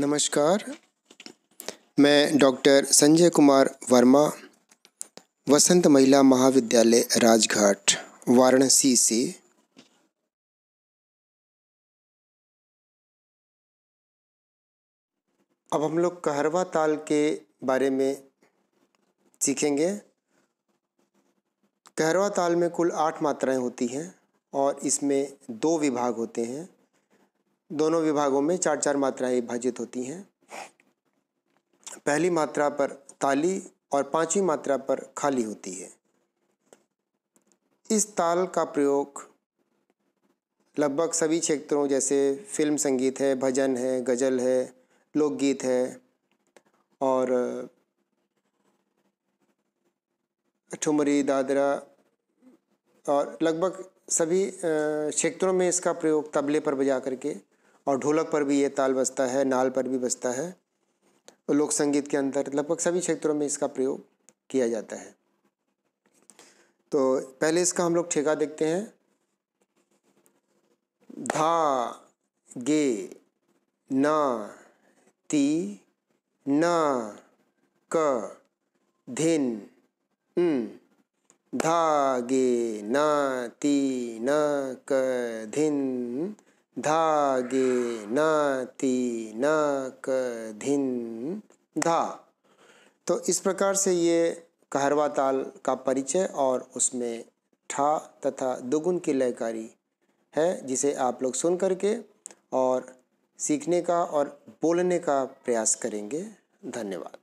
नमस्कार मैं डॉक्टर संजय कुमार वर्मा वसंत महिला महाविद्यालय राजघाट वाराणसी से अब हम लोग कहरवा ताल के बारे में सीखेंगे कहरवा ताल में कुल आठ मात्राएं होती हैं और इसमें दो विभाग होते हैं दोनों विभागों में चार चार मात्राएं विभाजित होती हैं पहली मात्रा पर ताली और पांचवी मात्रा पर खाली होती है इस ताल का प्रयोग लगभग सभी क्षेत्रों जैसे फिल्म संगीत है भजन है गज़ल है लोकगीत है और ठुमरी दादरा और लगभग सभी क्षेत्रों में इसका प्रयोग तबले पर बजा करके और ढोलक पर भी ये ताल बजता है नाल पर भी बजता है लोक संगीत के अंदर लगभग सभी क्षेत्रों में इसका प्रयोग किया जाता है तो पहले इसका हम लोग ठेका देखते हैं धा गे ना ती ना क धिन धा गे ना ती न क धिन धा गे न ती न क धिन धा तो इस प्रकार से ये कहरवा ताल का परिचय और उसमें ठा तथा दुगुन की लयकारी है जिसे आप लोग सुन करके और सीखने का और बोलने का प्रयास करेंगे धन्यवाद